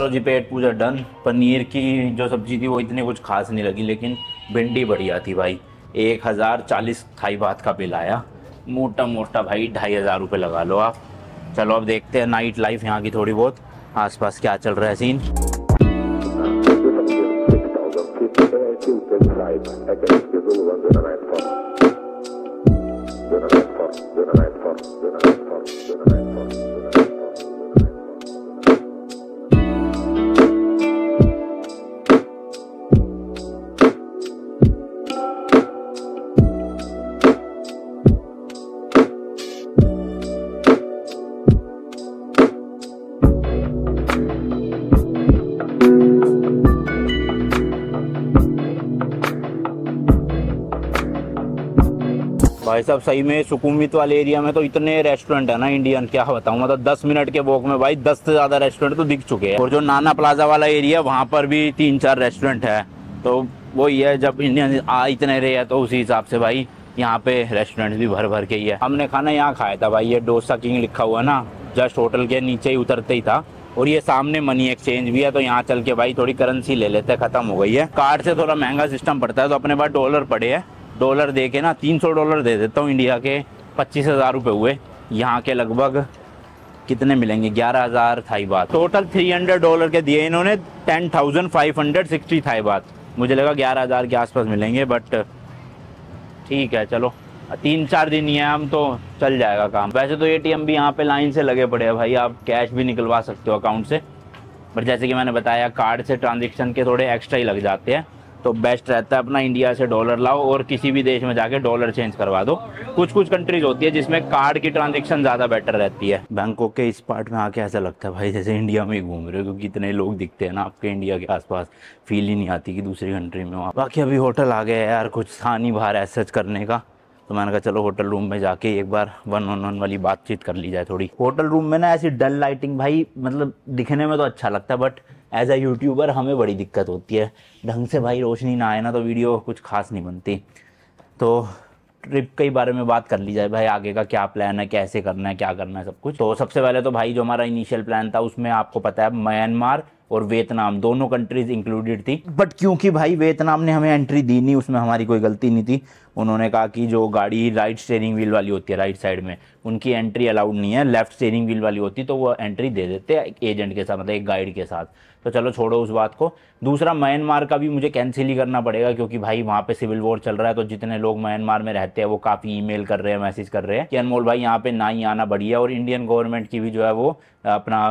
चलो जी पेट पूजा डन पनीर की जो सब्जी थी वो इतनी कुछ खास नहीं लगी लेकिन भिंडी बढ़िया थी भाई एक हज़ार चालीस थाई बात का बिल आया मोटा मोटा भाई ढाई हज़ार रुपये लगा लो आप चलो अब देखते हैं नाइट लाइफ यहाँ की थोड़ी बहुत आसपास क्या चल रहा है सीन night, भाई साहब सही में सुकूमित वाले एरिया में तो इतने रेस्टोरेंट है ना इंडियन क्या बताऊँ मतलब दस मिनट के वॉक में भाई दस से ज़्यादा रेस्टोरेंट तो दिख चुके हैं और जो नाना प्लाजा वाला एरिया वहाँ पर भी तीन चार रेस्टोरेंट है तो वही है जब इंडियन आ इतने रहे हैं तो उसी हिसाब से भाई यहाँ पे रेस्टोरेंट भी भर भर के ही है हमने खाना यहाँ खाया था भाई ये डोसा किंग लिखा हुआ ना जस्ट होटल के नीचे ही उतरते ही था और ये सामने मनी एक्सचेंज भी है तो यहाँ चल के भाई थोड़ी करेंसी ले लेते हैं खत्म हो गई है कार्ड से थोड़ा महंगा सिस्टम पड़ता है तो अपने पास डॉलर पड़े हैं डॉलर दे के ना तीन सौ डॉलर दे देता हूँ इंडिया के पच्चीस हज़ार रुपये हुए यहाँ के लगभग कितने मिलेंगे ग्यारह हज़ार थाई बात टोटल थ्री हंड्रेड डॉलर के दिए इन्होंने ten thousand five hundred sixty Thai बात मुझे लगा ग्यारह हज़ार के आसपास मिलेंगे बट ठीक है चलो तीन चार दिन ही है हम तो चल जाएगा काम वैसे तो ए भी यहाँ पे लाइन से लगे पड़े हैं भाई आप कैश भी निकलवा सकते हो अकाउंट से बट जैसे कि मैंने बताया कार्ड से ट्रांजेक्शन के थोड़े एक्स्ट्रा ही लग जाते हैं तो बेस्ट रहता है अपना इंडिया से डॉलर लाओ और किसी भी देश में जाके डॉलर चेंज करवा दो कुछ कुछ कंट्रीज होती है जिसमें कार्ड की ट्रांजेक्शन ज़्यादा बेटर रहती है बैंकॉक के इस पार्ट में आके ऐसा लगता है भाई जैसे इंडिया में ही घूम रहे हो क्योंकि इतने लोग दिखते हैं ना आपके इंडिया के आसपास फील ही नहीं आती कि दूसरी कंट्री में वहाँ बाकी अभी होटल आ गए यार कुछ था नहीं बाहर ऐसा करने का तो मैंने कहा चलो होटल रूम में जाके एक बार वन वन वन वाली बातचीत कर ली जाए थोड़ी होटल रूम में ना ऐसी डल लाइटिंग भाई मतलब दिखने में तो अच्छा लगता है बट एज अ यूट्यूबर हमें बड़ी दिक्कत होती है ढंग से भाई रोशनी ना आए ना तो वीडियो कुछ खास नहीं बनती तो ट्रिप के बारे में बात कर ली जाए भाई आगे का क्या प्लान है कैसे करना है क्या करना है सब कुछ तो सबसे पहले तो भाई जो हमारा इनिशियल प्लान था उसमें आपको पता है म्यांमार और वियतनाम दोनों कंट्रीज इंक्लूडेड थी बट क्योंकि भाई वियतनाम ने हमें एंट्री दी नहीं उसमें हमारी कोई गलती नहीं थी उन्होंने कहा कि जो गाड़ी राइट स्टेयरिंग व्हील वाली होती है राइट साइड में उनकी एंट्री अलाउड नहीं है लेफ्ट स्टेयरिंग व्हील वाली होती तो वो एंट्री दे देते एजेंट के साथ मतलब एक गाइड के साथ तो चलो छोड़ो उस बात को दूसरा म्यांमार का भी मुझे कैंसिल ही करना पड़ेगा क्योंकि भाई वहाँ पे सिविल वॉर चल रहा है तो जितने लोग म्यांमार में रहते हैं वो काफ़ी ईमेल कर रहे हैं मैसेज कर रहे हैं कि अनमोल भाई यहाँ पे ना ही आना बढ़िया और इंडियन गवर्नमेंट की भी जो है वो अपना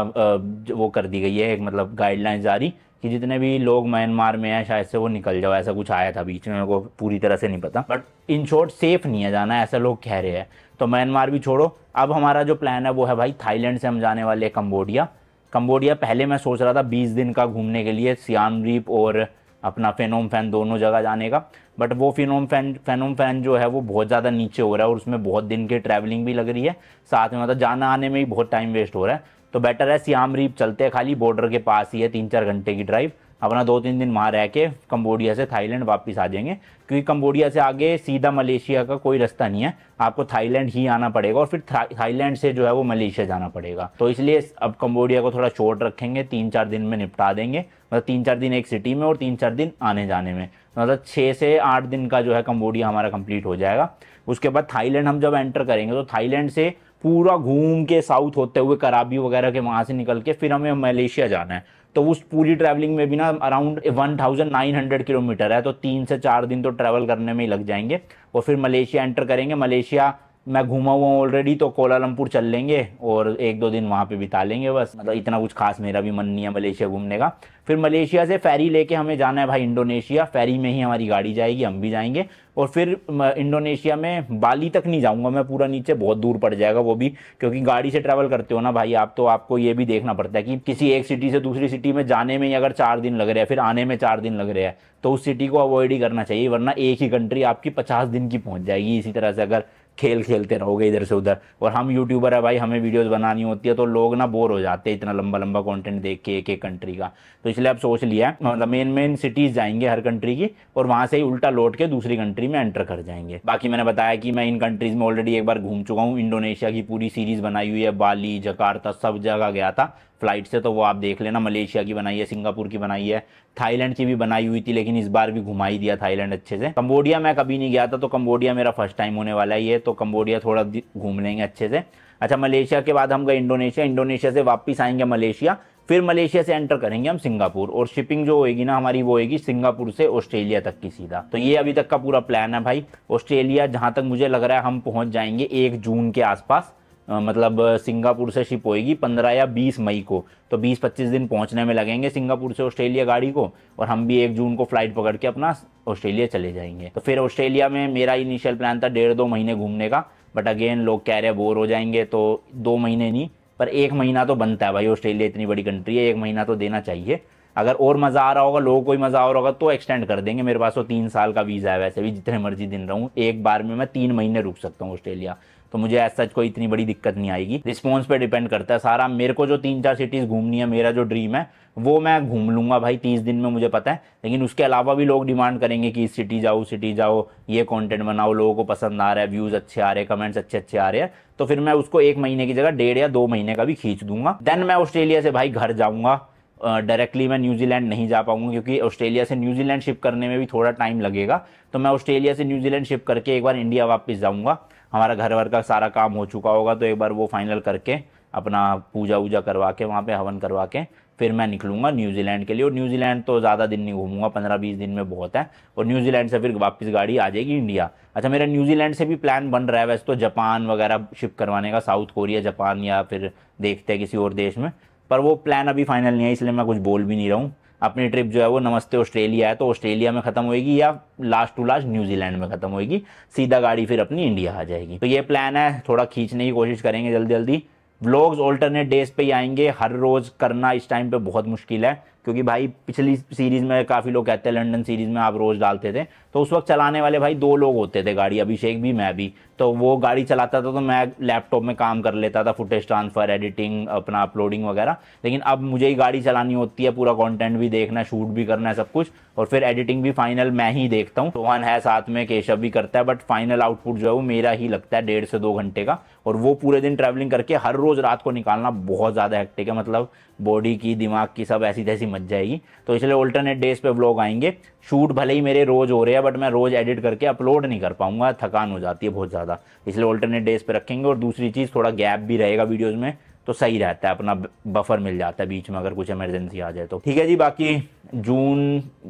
वो कर दी गई है एक मतलब गाइडलाइन जारी कि जितने भी लोग म्यांमार में हैं शायद से वो निकल जाओ ऐसा कुछ आया था बीच में को पूरी तरह से नहीं पता बट इन शॉर्ट सेफ नहीं है जाना ऐसा लोग कह रहे हैं तो म्यांमार भी छोड़ो अब हमारा जो प्लान है वो है भाई थाईलैंड से हम जाने वाले हैं कम्बोडिया कंबोडिया पहले मैं सोच रहा था बीस दिन का घूमने के लिए सियाम द्वीप और अपना फेनोम फैन दोनों जगह जाने का बट वो फिनोम फैन फेनोम फैन जो है वो बहुत ज़्यादा नीचे हो रहा है और उसमें बहुत दिन की ट्रैवलिंग भी लग रही है साथ में मतलब जाना आने में भी बहुत टाइम वेस्ट हो रहा है तो बेटर है सियाम रीप चलते हैं खाली बॉर्डर के पास ही है तीन चार घंटे की ड्राइव अपना दो तीन दिन वहाँ रह के कम्बोडिया से थाईलैंड वापस आ जाएंगे क्योंकि कम्बोडिया से आगे सीधा मलेशिया का कोई रास्ता नहीं है आपको थाईलैंड ही आना पड़ेगा और फिर थाईलैंड से जो है वो मलेशिया जाना पड़ेगा तो इसलिए अब कम्बोडिया को थोड़ा छोट रखेंगे तीन चार दिन में निपटा देंगे मतलब तीन चार दिन एक सिटी में और तीन चार दिन आने जाने में मतलब छः से आठ दिन का जो है कम्बोडिया हमारा कंप्लीट हो जाएगा उसके बाद थाईलैंड हम जब एंटर करेंगे तो थाईलैंड से पूरा घूम के साउथ होते हुए कराबी वगैरह के वहाँ से निकल के फिर हमें मलेशिया जाना है तो उस पूरी ट्रैवलिंग में भी ना अराउंड 1900 किलोमीटर है तो तीन से चार दिन तो ट्रैवल करने में ही लग जाएंगे और फिर मलेशिया एंटर करेंगे मलेशिया मैं घूमा हुआ हूँ ऑलरेडी तो कोलालमपुर चल लेंगे और एक दो दिन वहाँ पे बिता लेंगे बस मतलब इतना कुछ खास मेरा भी मन नहीं है मलेशिया घूमने का फिर मलेशिया से फ़ेरी लेके हमें जाना है भाई इंडोनेशिया फ़ेरी में ही हमारी गाड़ी जाएगी हम भी जाएंगे और फिर इंडोनेशिया में बाली तक नहीं जाऊँगा मैं पूरा नीचे बहुत दूर पड़ जाएगा वो भी क्योंकि गाड़ी से ट्रैवल करते हो ना भाई आप तो आपको ये भी देखना पड़ता है कि किसी एक सिटी से दूसरी सिटी में जाने में ही अगर चार दिन लग रहे हैं फिर आने में चार दिन लग रहे हैं तो उस सिटी को अवॉइड ही करना चाहिए वरना एक ही कंट्री आपकी पचास दिन की पहुँच जाएगी इसी तरह से अगर खेल खेलते रहोगे इधर से उधर और हम यूट्यूबर है भाई हमें वीडियोस बनानी होती है तो लोग ना बोर हो जाते हैं इतना लंबा लंबा कंटेंट देख के एक एक कंट्री का तो इसलिए आप सोच लिया मतलब मेन मेन सिटीज़ जाएंगे हर कंट्री की और वहां से ही उल्टा लौट के दूसरी कंट्री में एंटर कर जाएंगे बाकी मैंने बताया कि मैं इन कंट्रीज़ में ऑलरेडी एक बार घूम चुका हूँ इंडोनेशिया की पूरी सीरीज़ बनाई हुई है बाली जकार्ता सब जगह गया था फ़्लाइट से तो वो आप देख लेना मलेशिया की बनाई है सिंगापुर की बनाई है थाईलैंड की भी बनाई हुई थी लेकिन इस बार भी घुमा ही दिया थाईलैंड अच्छे से कम्बोडिया मैं कभी नहीं गया था तो कम्बोडिया मेरा फर्स्ट टाइम होने वाला ही है तो कम्बोडिया थोड़ा घूम लेंगे अच्छे से अच्छा मलेशिया के बाद हम गए इंडोनेशिया इंडोनेशिया से वापस आएंगे मलेशिया फिर मलेशिया से एंटर करेंगे हम सिंगापुर और शिपिंग जो होएगी ना हमारी वो होएगी सिंगापुर से ऑस्ट्रेलिया तक की सीधा तो ये अभी तक का पूरा प्लान है भाई ऑस्ट्रेलिया जहाँ तक मुझे लग रहा है हम पहुँच जाएंगे एक जून के आसपास मतलब सिंगापुर से शिप होएगी पंद्रह या बीस मई को तो बीस पच्चीस दिन पहुंचने में लगेंगे सिंगापुर से ऑस्ट्रेलिया गाड़ी को और हम भी एक जून को फ्लाइट पकड़ के अपना ऑस्ट्रेलिया चले जाएंगे तो फिर ऑस्ट्रेलिया में मेरा इनिशियल प्लान था डेढ़ दो महीने घूमने का बट अगेन लोग कह रहे बोर हो जाएंगे तो दो महीने नहीं पर एक महीना तो बनता है भाई ऑस्ट्रेलिया इतनी बड़ी कंट्री है एक महीना तो देना चाहिए अगर और मज़ा आ रहा होगा लोगों को ही मज़ा आ रहा होगा तो एक्सटेंड कर देंगे मेरे पास तो तीन साल का वीज़ा है वैसे भी जितने मर्जी दिन रहूँ एक बार में मैं तीन महीने रुक सकता हूँ ऑस्ट्रेलिया तो मुझे एज सच कोई इतनी बड़ी दिक्कत नहीं आएगी रिस्पॉन्स पे डिपेंड करता है सारा मेरे को जो तीन चार सिटीज़ घूमनी है मेरा जो ड्रीम है वो मैं घूम लूंगा भाई तीस दिन में मुझे पता है लेकिन उसके अलावा भी लोग डिमांड करेंगे कि इस सिटी जाओ सिटी जाओ ये कंटेंट बनाओ लोगों को पसंद आ रहा है व्यूज़ अच्छे आ रहे हैं कमेंट्स अच्छे अच्छे आ रहे हैं तो फिर मैं उसको एक महीने की जगह डेढ़ या दो महीने का भी खींच दूंगा देन मैं ऑस्ट्रेलिया से भाई घर जाऊँगा डायरेक्टली uh, मैं न्यूजीलैंड नहीं जा पाऊंगा क्योंकि ऑस्ट्रेलिया से न्यूजीलैंड शिप करने में भी थोड़ा टाइम लगेगा तो मैं ऑस्ट्रेलिया से न्यूजीलैंड शिप करके एक बार इंडिया वापस जाऊंगा हमारा घर वर का सारा काम हो चुका होगा तो एक बार वो फाइनल करके अपना पूजा वूजा करवा के वहाँ पे हवन करवा के फिर मैं निकलूँगा न्यूजीलैंड के लिए और न्यूजीलैंड तो ज़्यादा दिन नहीं घूमूंगा पंद्रह बीस दिन में बहुत है और न्यूजीलैंड से फिर वापस गाड़ी आ जाएगी इंडिया अच्छा मेरा न्यूजीलैंड से भी प्लान बन रहा है वैसे तो जापान वगैरह शिफ्ट करवाने का साउथ कोरिया जापान या फिर देखते हैं किसी और देश में पर वो प्लान अभी फाइनल नहीं है इसलिए मैं कुछ बोल भी नहीं रहा हूँ अपनी ट्रिप जो है वो नमस्ते ऑस्ट्रेलिया है तो ऑस्ट्रेलिया में ख़त्म होएगी या लास्ट टू लास्ट न्यूजीलैंड में ख़त्म होएगी सीधा गाड़ी फिर अपनी इंडिया आ जाएगी तो ये प्लान है थोड़ा खींचने की कोशिश करेंगे जल्दी जल्दी ब्लॉग्स ऑल्टरनेट डेज पे ही आएंगे हर रोज़ करना इस टाइम पे बहुत मुश्किल है क्योंकि भाई पिछली सीरीज़ में काफ़ी लोग कहते हैं लंदन सीरीज़ में आप रोज़ डालते थे तो उस वक्त चलाने वाले भाई दो लोग होते थे गाड़ी अभिषेक भी मैं भी तो वो गाड़ी चलाता था तो मैं लैपटॉप में काम कर लेता था फुटेज ट्रांसफ़र एडिटिंग अपना अपलोडिंग वगैरह लेकिन अब मुझे ही गाड़ी चलानी होती है पूरा कंटेंट भी देखना शूट भी करना है सब कुछ और फिर एडिटिंग भी फाइनल मैं ही देखता हूँ रोहन है साथ में केशव भी करता है बट फाइनल आउटपुट जो है वो मेरा ही लगता है डेढ़ से दो घंटे का और वो पूरे दिन ट्रैवलिंग करके हर रोज़ रात को निकालना बहुत ज़्यादा हेक्टिक है मतलब बॉडी की दिमाग की सब ऐसी तैसी मच जाएगी तो इसलिए ऑल्टरनेट डेज पे ब्लॉग आएंगे शूट भले ही मेरे रोज़ हो रहे हैं बट मैं रोज़ एडिट करके अपलोड नहीं कर पाऊँगा थकान हो जाती है बहुत ज़्यादा इसलिए ऑल्टरनेट डेज पर रखेंगे और दूसरी चीज़ थोड़ा गैप भी रहेगा वीडियोज़ में तो सही रहता है अपना बफर मिल जाता है बीच में अगर कुछ इमरजेंसी आ जाए तो ठीक है जी बाकी जून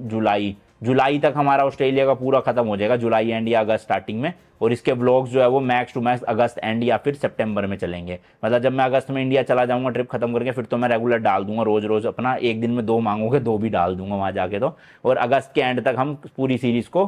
जुलाई जुलाई तक हमारा ऑस्ट्रेलिया का पूरा खत्म हो जाएगा जुलाई एंड या अगस्त स्टार्टिंग में और इसके ब्लॉग्स जो है वो मैक्स टू मैक्स अगस्त एंड या फिर सितंबर में चलेंगे मतलब जब मैं अगस्त में इंडिया चला जाऊंगा ट्रिप खत्म करके फिर तो मैं रेगुलर डाल दूंगा रोज रोज अपना एक दिन में दो मांगोगे दो भी डाल दूंगा वहां जाके तो और अगस्त के एंड तक हम पूरी सीरीज को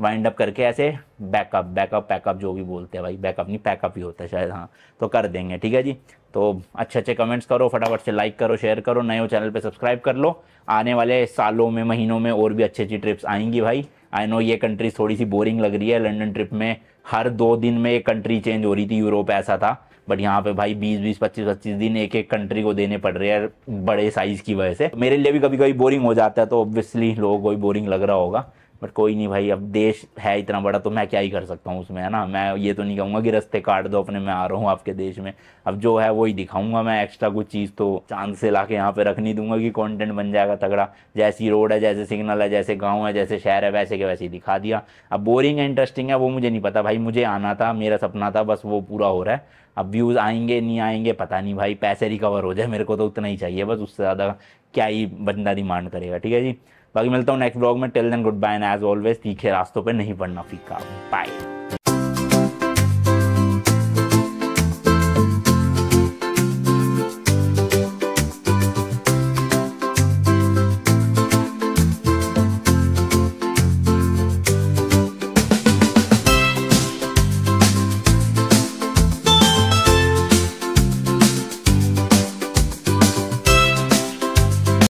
वाइंड अप करके ऐसे बैकअप बैकअप पैकअप जो भी बोलते हैं भाई बैकअप नहीं पैकअप ही होता है शायद हाँ तो कर देंगे ठीक है जी तो अच्छे अच्छे कमेंट्स करो फटाफट से लाइक करो शेयर करो नए हो चैनल पे सब्सक्राइब कर लो आने वाले सालों में महीनों में और भी अच्छी अच्छी ट्रिप्स आएंगी भाई आई नो ये कंट्रीज थोड़ी सी बोरिंग लग रही है लंडन ट्रिप में हर दो दिन में एक कंट्री चेंज हो रही थी यूरोप ऐसा था बट यहाँ पे भाई 20 20 25 25 दिन एक एक कंट्री को देने पड़ रहे हैं बड़े साइज़ की वजह से मेरे लिए भी कभी कभी बोरिंग हो जाता है तो ऑब्वियसली लोगों को भी बोरिंग लग रहा होगा बट कोई नहीं भाई अब देश है इतना बड़ा तो मैं क्या ही कर सकता हूँ उसमें है ना मैं ये तो नहीं कहूँगा कि रस्ते काट दो अपने मैं आ रहा हूँ आपके देश में अब जो है वही दिखाऊंगा मैं एक्स्ट्रा कुछ चीज़ तो चांद से ला के यहाँ पर रख नहीं दूंगा कि कॉन्टेंट बन जाएगा तगड़ा जैसी रोड है जैसे सिग्नल है जैसे गाँव है जैसे शहर है वैसे के वैसे ही दिखा दिया अब बोरिंग है इंटरेस्टिंग है वो मुझे नहीं पता भाई मुझे आना था मेरा सपना था बस वो पूरा हो रहा है अब व्यूज़ आएंगे नहीं आएंगे पता नहीं भाई पैसे रिकवर हो जाए मेरे को तो उतना ही चाहिए बस उससे ज़्यादा क्या ही बंदा डिमांड करेगा ठीक है जी बाकी मिलता हूँ नेक्स्ट ब्लॉग में till then good bye and as always तीखे रास्तों पर नहीं पढ़ना फीका बाय